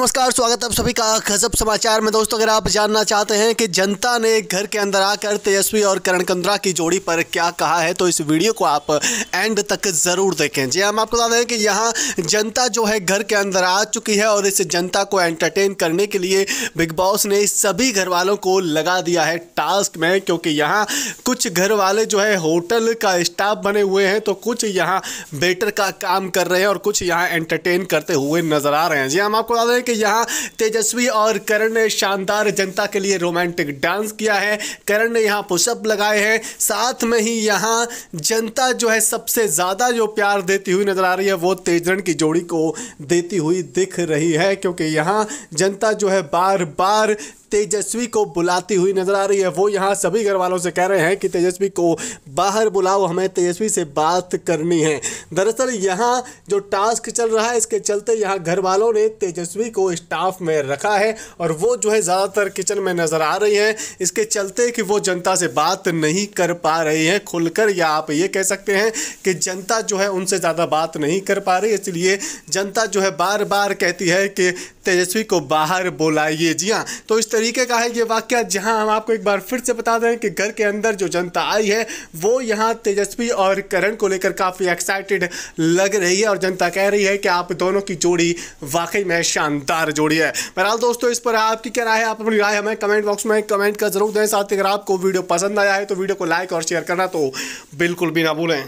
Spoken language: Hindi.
दोस्तों नमस्कार स्वागत है आप सभी का गजब समाचार में दोस्तों अगर आप जानना चाहते हैं कि जनता ने घर के अंदर आकर तेजस्वी और करण कंद्रा की जोड़ी पर क्या कहा है तो इस वीडियो को आप एंड तक ज़रूर देखें जी हाँ, हम आपको बता दें कि यहाँ जनता जो है घर के अंदर आ चुकी है और इस जनता को एंटरटेन करने के लिए बिग बॉस ने सभी घर वालों को लगा दिया है टास्क में क्योंकि यहाँ कुछ घर वाले जो है होटल का स्टाफ बने हुए हैं तो कुछ यहाँ बेटर का काम कर रहे हैं और कुछ यहाँ एंटरटेन करते हुए नज़र आ रहे हैं जी हाँ, हम आपको बता दें कि यहाँ तेजस्वी और करण ने शानदार जनता के लिए रोमांटिक डांस किया है करण ने यहाँ पुशअप लगाए हैं साथ में ही यहाँ जनता जो है सबसे ज़्यादा जो प्यार देती हुई नज़र आ रही है वो तेजरण की जोड़ी को देती हुई दिख रही है क्योंकि यहाँ जनता जो है बार बार तेजस्वी को बुलाती हुई नजर आ रही है वो यहाँ सभी घर वालों से कह रहे हैं कि तेजस्वी को बाहर बुलाओ हमें तेजस्वी से बात करनी है दरअसल यहाँ जो टास्क चल रहा है इसके चलते यहाँ घर वालों ने तेजस्वी को स्टाफ में रखा है और वो जो है ज़्यादातर किचन में नज़र आ रही है इसके चलते कि वो जनता से बात नहीं कर पा रही है खुलकर या आप ये कह सकते हैं कि जनता जो है उनसे ज़्यादा बात नहीं कर पा रही इसलिए जनता जो है बार बार कहती है कि तेजस्वी को बाहर बुलाइए जी हाँ तो इस तरीके का है ये वाक्य जहां हम आपको एक बार फिर से बता दें कि घर के अंदर जो जनता आई है वो यहाँ तेजस्वी और करण को लेकर काफ़ी एक्साइटेड लग रही है और जनता कह रही है कि आप दोनों की जोड़ी वाकई में शानदार जोड़ी है बहरहाल दोस्तों इस पर आपकी क्या राय है आप अपनी राय हमें कमेंट बॉक्स में कमेंट कर जरूर दें साथ ही अगर आपको वीडियो पसंद आया है तो वीडियो को लाइक और शेयर करना तो बिल्कुल भी ना भूलें